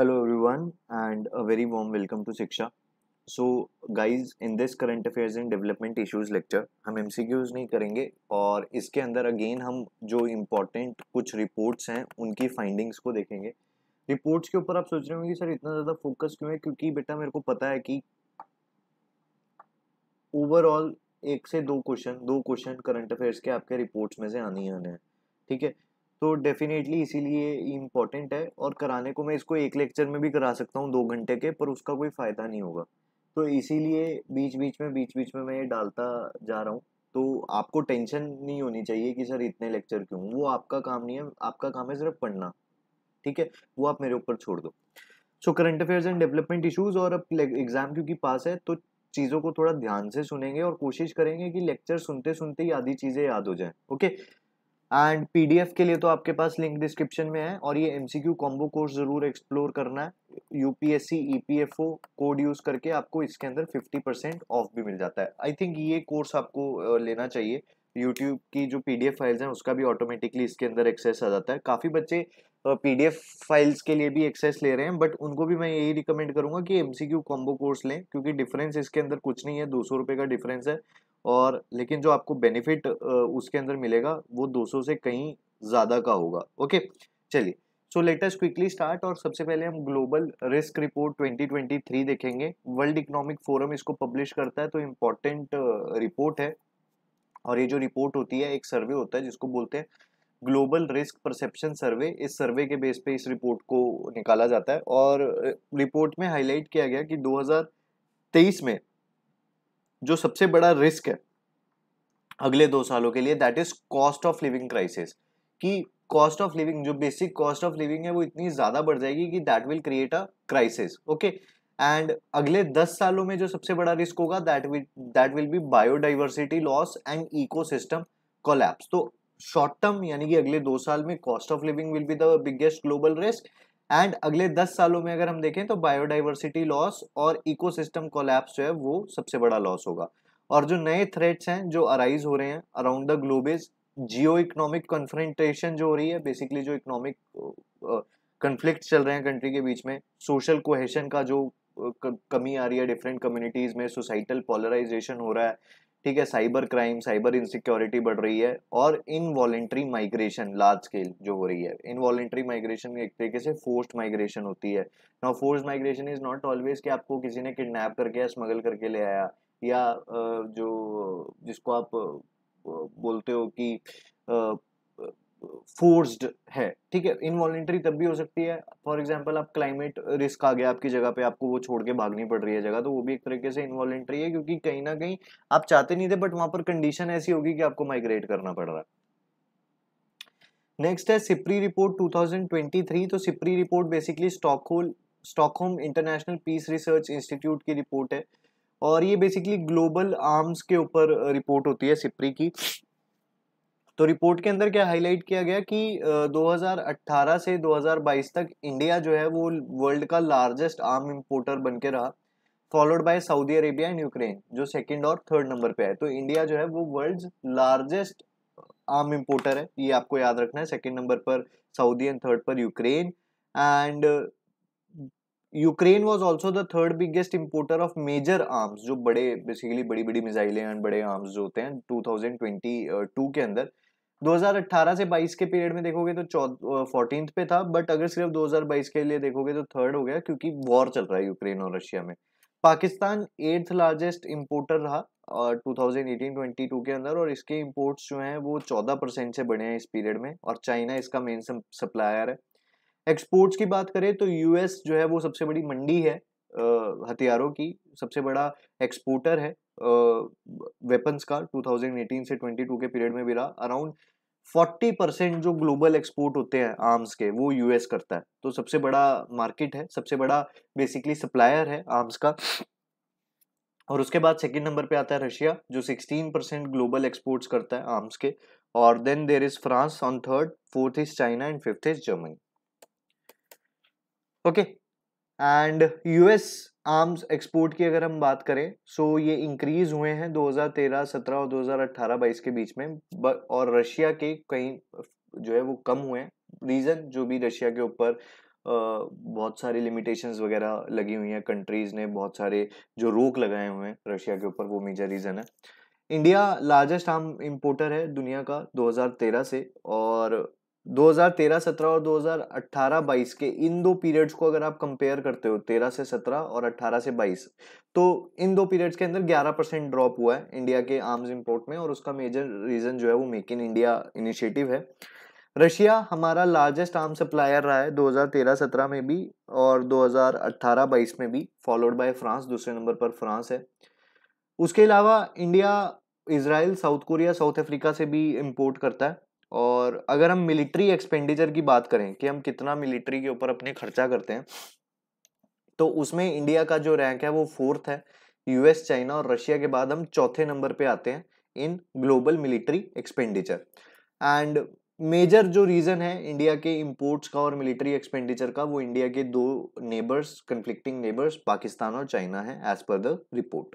Every everyone and a very warm welcome to Shiksha so guys in this current affairs and development issues lecture हम एम नहीं करेंगे और इसके अंदर अगेन हम जो इम्पोर्टेंट कुछ रिपोर्ट्स हैं उनकी फाइंडिंग्स को देखेंगे रिपोर्ट्स के ऊपर आप सोच रहे होंगे सर इतना ज़्यादा फोकस क्यों है क्योंकि बेटा मेरे को पता है कि ओवरऑल एक से दो क्वेश्चन दो क्वेश्चन करंट अफेयर्स के आपके रिपोर्ट्स में से आने ही आने हैं ठीक है तो डेफिनेटली इसीलिए इम्पॉर्टेंट है और कराने को मैं इसको एक लेक्चर में भी करा सकता हूँ दो घंटे के पर उसका कोई फ़ायदा नहीं होगा तो इसीलिए बीच बीच में बीच बीच में मैं ये डालता जा रहा हूँ तो आपको टेंशन नहीं होनी चाहिए कि सर इतने लेक्चर क्यों वो आपका काम नहीं है आपका काम है सिर्फ पढ़ना ठीक है वो आप मेरे ऊपर छोड़ दो so current affairs and development issues और अब एग्ज़ाम क्योंकि पास है तो चीज़ों को थोड़ा ध्यान से सुनेंगे और कोशिश करेंगे कि लेक्चर सुनते सुनते ही आधी चीज़ें याद हो जाएं ओके एंड पीडीएफ के लिए तो आपके पास लिंक डिस्क्रिप्शन में है और ये एमसीक्यू कॉम्बो कोर्स ज़रूर एक्सप्लोर करना है यूपीएससी ईपीएफओ कोड यूज़ करके आपको इसके अंदर 50 परसेंट ऑफ भी मिल जाता है आई थिंक ये कोर्स आपको लेना चाहिए यूट्यूब की जो पी फाइल्स हैं उसका भी ऑटोमेटिकली इसके अंदर एक्सेस आ जाता है काफ़ी बच्चे पी फाइल्स के लिए भी एक्सेस ले रहे हैं बट उनको भी मैं यही रिकमेंड करूँगा कि एम सी कॉम्बो कोर्स लें क्योंकि डिफरेंस इसके अंदर कुछ नहीं है दो सौ का डिफरेंस है और लेकिन जो आपको बेनिफिट उसके अंदर मिलेगा वो 200 से कहीं ज़्यादा का होगा ओके चलिए सो लेटेस्ट क्विकली स्टार्ट और सबसे पहले हम ग्लोबल रिस्क रिपोर्ट 2023 देखेंगे वर्ल्ड इकोनॉमिक फोरम इसको पब्लिश करता है तो इम्पॉर्टेंट रिपोर्ट है और ये जो रिपोर्ट होती है एक सर्वे होता है जिसको बोलते हैं ग्लोबल रिस्क परसेप्शन सर्वे इस सर्वे के बेस पे इस रिपोर्ट को निकाला जाता है और रिपोर्ट में हाईलाइट किया गया कि 2023 में जो सबसे बड़ा रिस्क है अगले दो सालों के लिए that is cost of living crisis कि कॉस्ट ऑफ लिविंग जो बेसिक कॉस्ट ऑफ लिविंग है वो इतनी ज़्यादा बढ़ जाएगी कि that will create a crisis okay and अगले दस सालों में जो सबसे बड़ा रिस्क होगा that will that will be biodiversity loss and ecosystem collapse तो शॉर्ट टर्म यानी कि अगले दो साल में cost of living will be the biggest global risk and अगले दस सालों में अगर हम देखें तो बायोडाइवर्सिटी लॉस और इकोसिस्टम कोलैप्स जो है वो सबसे बड़ा लॉस होगा और जो नए थ्रेट्स हैं जो अराइज हो रहे हैं around the globe is geo economic confrontation जो हो रही है बेसिकली जो इकोनॉमिक कन्फ्लिक्ट चल रहे हैं कंट्री के बीच में सोशल कोहेशन का जो कमी आ रही है डिफरेंट कम्युनिटीज़ में सोसाइटल पोलराइजेशन हो रहा है ठीक है साइबर क्राइम साइबर इनसिक्योरिटी बढ़ रही है और इनवॉलेंट्री माइग्रेशन लार्ज स्केल जो हो रही है इनवॉलेंट्री माइग्रेशन एक तरीके से फोर्स्ड माइग्रेशन होती है now forced migration is not always कि आपको किसी ने किडनैप करके या स्मगल करके ले आया या जो जिसको आप बोलते हो कि फोर्स्ड है ठीक है इनवॉलेंट्री तब भी हो सकती है फॉर एग्जाम्पल आप क्लाइमेट रिस्क आ गया आपकी जगह पे आपको वो छोड़ के भागनी पड़ रही है जगह तो वो भी एक तरीके से इनवॉलेंट्री है क्योंकि कहीं ना कहीं आप चाहते नहीं थे बट वहां पर कंडीशन ऐसी होगी कि आपको माइग्रेट करना पड़ रहा है नेक्स्ट है सिप्री रिपोर्ट 2023 तो SIPRI report basically Stockholm Stockholm International Peace Research Institute की रिपोर्ट है और ये बेसिकली ग्लोबल आर्म्स के ऊपर रिपोर्ट होती है सिप्री की तो रिपोर्ट के अंदर क्या हाईलाइट किया गया कि 2018 से 2022 तक इंडिया जो है वो वर्ल्ड का लार्जेस्ट आर्म इम्पोर्टर बन के रहा followed by Saudi Arabia and Ukraine जो सेकेंड और थर्ड नंबर पे है तो इंडिया जो है वो वर्ल्ड लार्जेस्ट आर्म इम्पोर्टर है ये आपको याद रखना है सेकेंड नंबर पर सऊदी एंड थर्ड पर Ukraine and Ukraine was also the third biggest importer of major arms जो बड़े बेसिकली बड़ी बड़ी मिजाइलें एंड बड़े आर्म्स जो होते हैं टू थाउजेंड ट्वेंटी टू के अंदर 2018 से 22 के पीरियड में देखोगे तो फोर्टीन पे था बट अगर सिर्फ 2022 के लिए देखोगे तो थर्ड हो गया क्योंकि वॉर चल रहा है यूक्रेन और रशिया में पाकिस्तान एट्थ लार्जेस्ट इम्पोर्टर रहा और थाउजेंड के अंदर और इसके इम्पोर्ट्स जो हैं वो 14 परसेंट से बढ़े हैं इस पीरियड में और चाइना इसका मेन सप्लायर है एक्सपोर्ट्स की बात करें तो यूएस जो है वो सबसे बड़ी मंडी है हथियारों की सबसे बड़ा एक्सपोर्टर है वेपन्स का 2018 से 22 के पीरियड में भी रहा अराउंड फोर्टी परसेंट जो ग्लोबल एक्सपोर्ट होते हैं आर्म्स के वो यूएस करता है तो सबसे बड़ा मार्केट है सबसे बड़ा बेसिकली सप्लायर है आर्म्स का और उसके बाद सेकेंड नंबर पे आता है रशिया जो 16 परसेंट ग्लोबल एक्सपोर्ट्स करता है आर्म्स के और then there is France on third fourth is China and fifth is Germany okay and US arms export की अगर हम बात करें सो ये इंक्रीज हुए हैं 2013 17 और 2018 22 के बीच में और रशिया के कहीं जो है वो कम हुए हैं रीज़न जो भी रशिया के ऊपर बहुत सारी लिमिटेशंस वगैरह लगी हुई हैं कंट्रीज़ ने बहुत सारे जो रोक लगाए हुए हैं रशिया के ऊपर वो मेजर रीज़न है इंडिया लार्जेस्ट आर्म इम्पोर्टर है दुनिया का 2013 से और 2013-17 और 2018-22 के इन दो पीरियड्स को अगर आप कंपेयर करते हो 13 से 17 और 18 से 22 तो इन दो पीरियड्स के अंदर 11 परसेंट ड्रॉप हुआ है इंडिया के आर्म्स इंपोर्ट में और उसका मेजर रीज़न जो है वो मेक इन इंडिया इनिशिएटिव है रशिया हमारा लार्जेस्ट आर्म सप्लायर रहा है 2013-17 में भी और 2018-22 में भी फॉलोड बाय फ्रांस दूसरे नंबर पर फ्रांस है उसके अलावा India Israel South Korea South Africa से भी इम्पोर्ट करता है और अगर हम मिलिट्री एक्सपेंडिचर की बात करें कि हम कितना मिलिट्री के ऊपर अपने खर्चा करते हैं तो उसमें इंडिया का जो रैंक है वो फोर्थ है यूएस चाइना और रशिया के बाद हम चौथे नंबर पे आते हैं in global military expenditure and major जो रीज़न है इंडिया के इंपोर्ट्स का और मिलिट्री एक्सपेंडिचर का वो इंडिया के दो नेबर्स कंफ्लिक्टिंग नेबर्स पाकिस्तान और चाइना है as per the report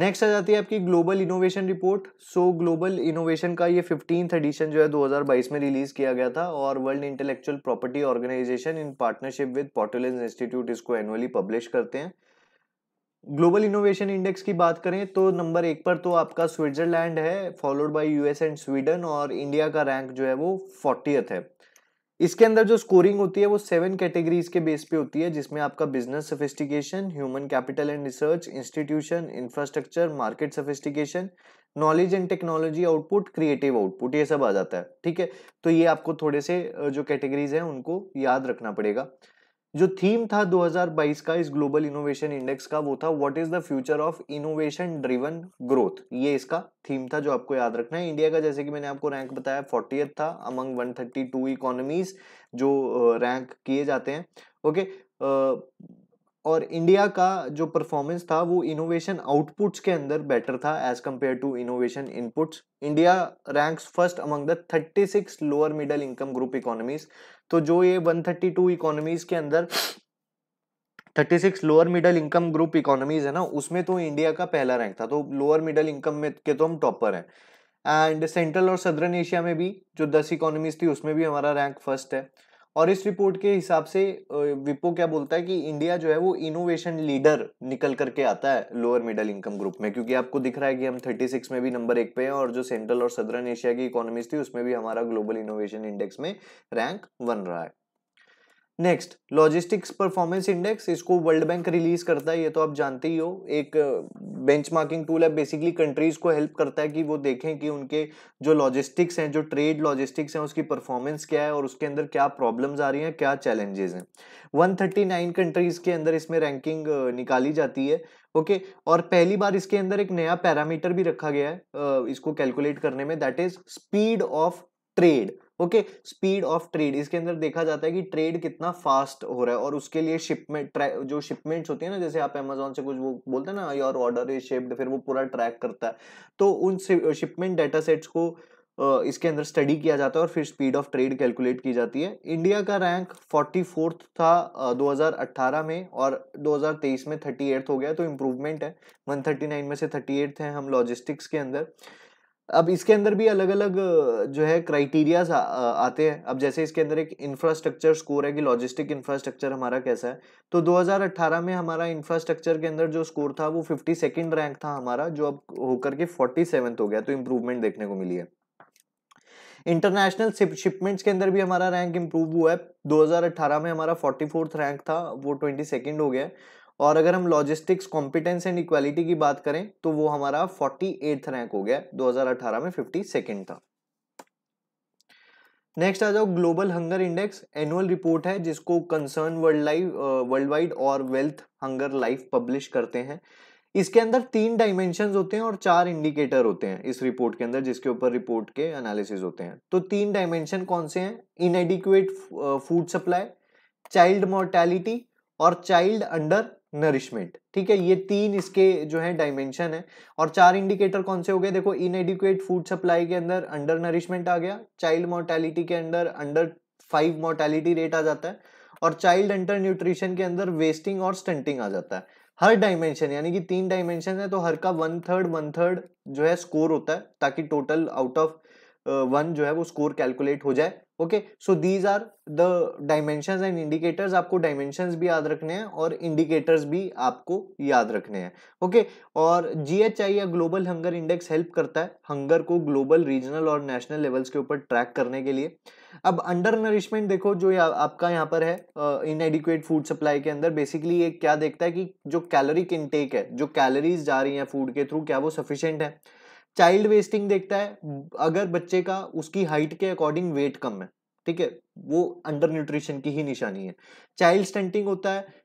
next आ जाती है आपकी global innovation report so global innovation का ये फिफ्टीन एडिशन जो है 2022 में रिलीज किया गया था और World Intellectual Property Organization in partnership with Portulans Institute इसको एनुअली पब्लिश करते हैं ग्लोबल इनोवेशन इंडेक्स की बात करें तो नंबर एक पर तो आपका स्विट्जरलैंड है followed by US and Sweden और इंडिया का रैंक जो है वो फोर्टियथ है इसके अंदर जो स्कोरिंग होती है वो सेवन कैटेगरीज के बेस पे होती है जिसमें आपका business sophistication human capital and research institution infrastructure market sophistication knowledge and technology output creative output ये सब आ जाता है ठीक है तो ये आपको थोड़े से जो कैटेगरीज हैं उनको याद रखना पड़ेगा जो थीम था 2022 का इस ग्लोबल इनोवेशन इंडेक्स का वो था what is the future of innovation driven growth ये इसका थीम था जो आपको याद रखना है इंडिया का जैसे कि मैंने आपको रैंक बताया फोर्टी था अमंग 132 इकोनॉमीज जो रैंक किए जाते हैं ओके और इंडिया का जो परफॉर्मेंस था वो इनोवेशन आउटपुट्स के अंदर बेटर था as compared to innovation inputs India ranks first among the 36 lower middle income group economies तो जो ये 132 इकोनॉमीज के अंदर 36 lower middle income group economies है ना उसमें तो इंडिया का पहला रैंक था तो लोअर मिडल इनकम में के तो हम टॉपर हैं एंड सेंट्रल और सदरन एशिया में भी जो दस इकोनॉमीज थी उसमें भी हमारा रैंक फर्स्ट है और इस रिपोर्ट के हिसाब से विपो क्या बोलता है कि इंडिया जो है वो इनोवेशन लीडर निकल करके आता है लोअर मिडिल इनकम ग्रुप में क्योंकि आपको दिख रहा है कि हम 36 में भी नंबर एक पे हैं और जो सेंट्रल और सदरन एशिया की इकोनॉमीज थी उसमें भी हमारा ग्लोबल इनोवेशन इंडेक्स में रैंक बन रहा है नेक्स्ट लॉजिस्टिक्स परफॉर्मेंस इंडेक्स इसको वर्ल्ड बैंक रिलीज करता है ये तो आप जानते ही हो एक बेंचमार्किंग uh, टूल है बेसिकली कंट्रीज को हेल्प करता है कि वो देखें कि उनके जो लॉजिस्टिक्स हैं जो ट्रेड लॉजिस्टिक्स हैं उसकी परफॉर्मेंस क्या है और उसके अंदर क्या प्रॉब्लम्स आ रही हैं क्या चैलेंजेस हैं वन कंट्रीज के अंदर इसमें रैंकिंग uh, निकाली जाती है ओके okay, और पहली बार इसके अंदर एक नया पैरामीटर भी रखा गया है uh, इसको कैलकुलेट करने में that is speed of trade okay speed of trade इसके अंदर देखा जाता है कि ट्रेड कितना फास्ट हो रहा है और उसके लिए शिपमेंट जो शिपमेंट्स होती है ना जैसे आप अमेजोन से कुछ वो बोलते हैं ना योर ऑर्डर इज शिप्ड फिर वो पूरा ट्रैक करता है तो उन शिपमेंट डाटा सेट्स को इसके अंदर स्टडी किया जाता है और फिर स्पीड ऑफ ट्रेड कैलकुलेट की जाती है इंडिया का रैंक फोर्टी फोर्थ था 2018 में और 2023 में थर्टी एट्थ हो गया तो इम्प्रूवमेंट है 139 में से थर्टी एट्थ हैं हम लॉजिस्टिक्स के अंदर अब इसके अंदर भी अलग अलग जो है क्राइटेरियाज आते हैं अब जैसे इसके अंदर एक इंफ्रास्ट्रक्चर स्कोर है कि लॉजिस्टिक इंफ्रास्ट्रक्चर हमारा कैसा है तो 2018 में हमारा इंफ्रास्ट्रक्चर के अंदर जो स्कोर था वो फिफ्टी सेकेंड रैंक था हमारा जो अब होकर के फोर्टी हो गया तो इम्प्रूवमेंट देखने को मिली है इंटरनेशनल शिपमेंट्स के अंदर भी हमारा रैंक इम्प्रूव हुआ है 2018 में हमारा फोर्टी रैंक था वो ट्वेंटी हो गया और अगर हम लॉजिस्टिक्स कॉम्पिटेंस एंड इक्वालिटी की बात करें तो वो हमारा फोर्टी एथ रैंक हो गया 2018 में फिफ्टी सेकेंड था नेक्स्ट आ जाओ global hunger index annual report है जिसको Concern world life worldwide और वेल्थ हंगर लाइफ पब्लिश करते हैं इसके अंदर तीन डायमेंशन होते हैं और चार इंडिकेटर होते हैं इस रिपोर्ट के अंदर जिसके ऊपर रिपोर्ट के एनालिसिस होते हैं तो तीन डायमेंशन कौन से हैं inadequate food supply child mortality और चाइल्ड अंडर नरिशमेंट ठीक है ये तीन इसके जो है डायमेंशन है और चार इंडिकेटर कौन से हो गए देखो इनएडिक्वेट फूड सप्लाई के अंदर अंडर नरिशमेंट आ गया चाइल्ड मोर्टेलिटी के अंदर अंडर फाइव मोर्टेलिटी रेट आ जाता है और चाइल्ड अंडर न्यूट्रिशन के अंदर वेस्टिंग और स्टंटिंग आ जाता है हर डायमेंशन यानी कि तीन डायमेंशन है तो हर का वन थर्ड वन थर्ड जो है स्कोर होता है ताकि टोटल आउट ऑफ वन जो है वो स्कोर कैलकुलेट हो जाए okay so these are the dimension and indicators आपको डायमेंशन भी याद रखने हैं और इंडिकेटर्स भी आपको याद रखने हैं ओके okay? और जीएचआई या ग्लोबल हंगर इंडेक्स हेल्प करता है हंगर को ग्लोबल रीजनल और नेशनल लेवल्स के ऊपर ट्रैक करने के लिए अब अंडर नरिशमेंट देखो जो या, आपका यहाँ पर है एडिकुएट फूड सप्लाई के अंदर बेसिकली ये क्या देखता है कि जो कैलोरिक इनटेक है जो कैलोरीज जा रही हैं फूड के थ्रू क्या वो सफिशियंट है चाइल्ड वेस्टिंग देखता है हम्म। अगर बच्चे का उसकी हाइट के अकॉर्डिंग वेट कम है ठीक है वो अंडर न्यूट्रिशन की ही निशानी है चाइल्ड स्टंटिंग होता है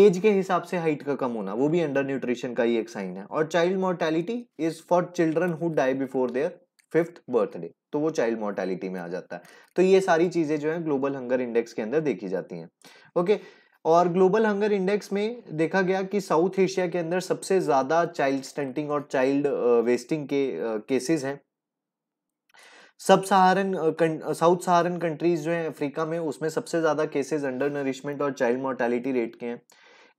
एज के हिसाब से हाइट का कम होना वो भी अंडर न्यूट्रिशन का ही एक साइन है और child mortality is for children who die before their fifth birthday तो वो चाइल्ड मोर्टेलिटी में आ जाता है तो ये सारी चीज़ें जो है ग्लोबल हंगर इंडेक्स के अंदर देखी जाती हैं ओके okay? और ग्लोबल हंगर इंडेक्स में देखा गया कि साउथ एशिया के अंदर सबसे ज़्यादा चाइल्ड स्टंटिंग और चाइल्ड वेस्टिंग के केसेस हैं सब सहारन साउथ सहारन कंट्रीज जो हैं अफ्रीका में उसमें सबसे ज़्यादा केसेस अंडर नरिशमेंट और चाइल्ड मोर्टेलिटी रेट के हैं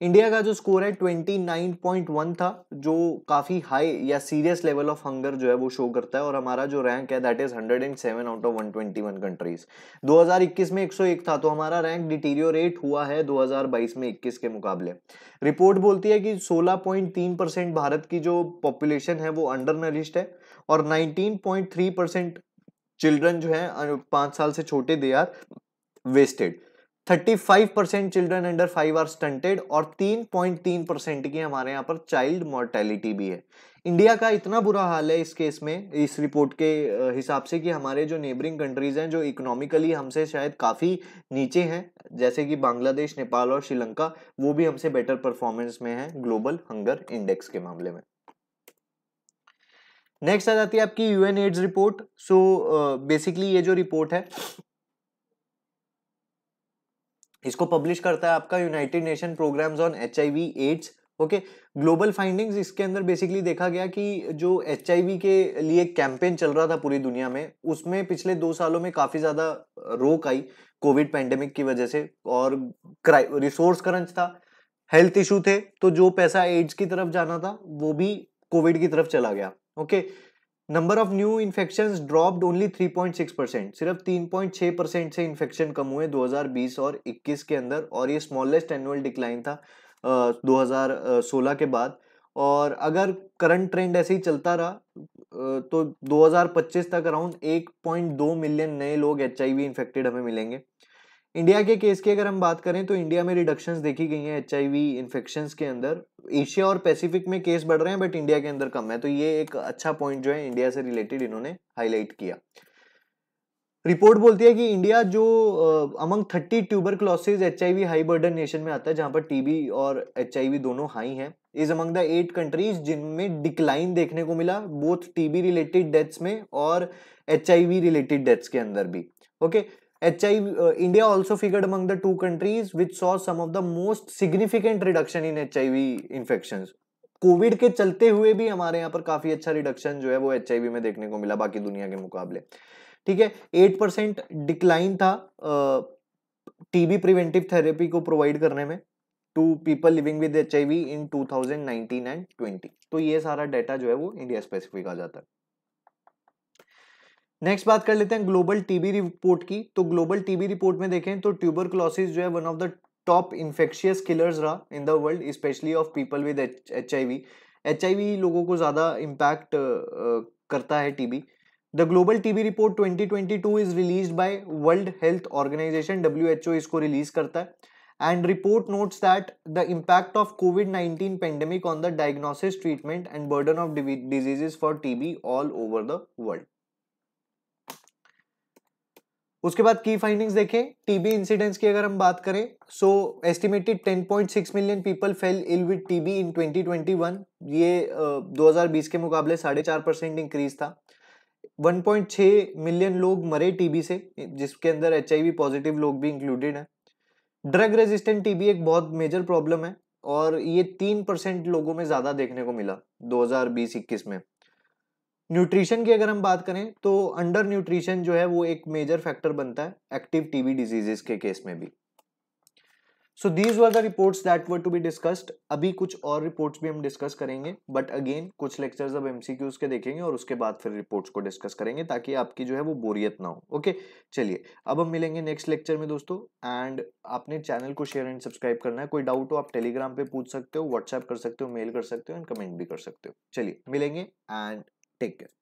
इंडिया का जो स्कोर है ट्वेंटी नाइन पॉइंट वन था जो काफ़ी हाई या सीरियस लेवल ऑफ हंगर जो है वो शो करता है और हमारा जो रैंक है that is hundred and seven out of one twenty one countries दो हज़ार इक्कीस में एक सौ एक था तो हमारा रैंक डिटीरियोरेट हुआ है दो हज़ार बाईस में इक्कीस के मुकाबले रिपोर्ट बोलती है कि सोलह पॉइंट तीन परसेंट भारत की जो पॉपुलेशन है वो अंडर नरिश्ड है और nineteen point three percent children जो है पाँच साल से छोटे they are wasted 35 percent children under five are stunted और 3.3 परसेंट की हमारे यहाँ पर चाइल्ड मोर्टेलिटी भी है इंडिया का इतना बुरा हाल है इस केस में इस रिपोर्ट के हिसाब से कि हमारे जो नेबरिंग कंट्रीज़ हैं जो इकोनॉमिकली हमसे शायद काफ़ी नीचे हैं जैसे कि बांग्लादेश नेपाल और श्रीलंका वो भी हमसे बेटर परफॉर्मेंस में है ग्लोबल हंगर इंडेक्स के मामले में नेक्स्ट आ जाती है आपकी UN AIDS report so basically ये जो रिपोर्ट है इसको पब्लिश करता है आपका United Nation programmes on H AIDS okay global findings इसके अंदर बेसिकली देखा गया कि जो एच के लिए कैंपेन चल रहा था पूरी दुनिया में उसमें पिछले दो सालों में काफ़ी ज़्यादा रोक आई कोविड पैंडेमिक की वजह से और रिसोर्स करंच था हेल्थ इशू थे तो जो पैसा एड्स की तरफ जाना था वो भी कोविड की तरफ चला गया okay okay? Number of new infection dropped only 3.6 percent सिर्फ 3.6 परसेंट से इन्फेक्शन कम हुए 2020 और 21 के अंदर और ये स्मॉलेस्ट एनुअल डिक्लाइन था दो हजार सोलह के बाद और अगर करंट ट्रेंड ऐसे ही चलता रहा तो 2025 तक अराउंड 1.2 मिलियन नए लोग एच इन्फेक्टेड हमें मिलेंगे इंडिया के केस की अगर हम बात करें तो इंडिया में रिडक्शंस देखी गई हैं एच आई इन्फेक्शन के अंदर एशिया और पैसिफिक में केस बढ़ रहे हैं बट इंडिया के अंदर कम है तो ये एक अच्छा पॉइंट जो है इंडिया से रिलेटेड इन्होंने हाईलाइट किया रिपोर्ट बोलती है कि इंडिया जो among thirty tuberculosis H high burden nation में आता है जहां पर टीबी और एच दोनों हाई हैं is among the eight countries जिनमें डिक्लाइन देखने को मिला बोथ टीबी रिलेटेड डेथ्स में और एच रिलेटेड डेथ्स के अंदर भी okay okay? Also figured among the two countries which saw some of the most significant reduction in H I V infection Covid के चलते हुए भी हमारे यहाँ पर काफी अच्छा रिडक्शन जो है वो एच में देखने को मिला बाकी दुनिया के मुकाबले ठीक है एट परसेंट डिक्लाइन था टीबी प्रिवेंटिव थेरेपी को प्रोवाइड करने में to people living with H I V in two thousand nineteen and twenty तो ये सारा डाटा जो है वो इंडिया स्पेसिफिक आ जाता है नेक्स्ट बात कर लेते हैं ग्लोबल टीबी रिपोर्ट की तो ग्लोबल टीबी रिपोर्ट में देखें तो ट्यूबर जो है one of the top infectious killers रहा in the world specially of people with H I V H I V लोगों को ज़्यादा इम्पैक्ट करता है TB the global TB report 2022 is release by World Health Organization W H O इसको release करता है and report notes that the impact of Covid 19 pandemic on the diagnosis treatment and burden of diseases for TB all over the world उसके बाद की findings देखें TB incidence की अगर हम बात करें so estimated 10.6 million people fell ill with TB in 2021 ये uh, 2020 के मुकाबले साढ़े चार परसेंट इंक्रीज था 1.6 मिलियन लोग मरे टीबी से जिसके अंदर एच पॉजिटिव लोग भी इंक्लूडेड हैं ड्रग रेजिस्टेंट टीबी एक बहुत मेजर प्रॉब्लम है और ये तीन परसेंट लोगों में ज़्यादा देखने को मिला दो हज़ार में न्यूट्रिशन की अगर हम बात करें तो अंडर न्यूट्रिशन जो है वो एक मेजर फैक्टर बनता है एक्टिव टीबी डिजीजेस के केस में भी so these were the reports that were to be discussed अभी कुछ और रिपोर्ट्स भी हम डिस्कस करेंगे बट अगेन कुछ लेक्चर्स अब एमसीक्यूज के देखेंगे और उसके बाद फिर रिपोर्ट्स को डिस्कस करेंगे ताकि आपकी जो है वो बोरियत ना हो ओके चलिए अब हम मिलेंगे नेक्स्ट लेक्चर में दोस्तों एंड आपने चैनल को शेयर एंड सब्सक्राइब करना है कोई डाउट हो आप टेलीग्राम पे पूछ सकते हो व्हाट्सएप कर सकते हो मेल कर सकते हो एंड कमेंट भी कर सकते हो चलिए मिलेंगे एंड Take care.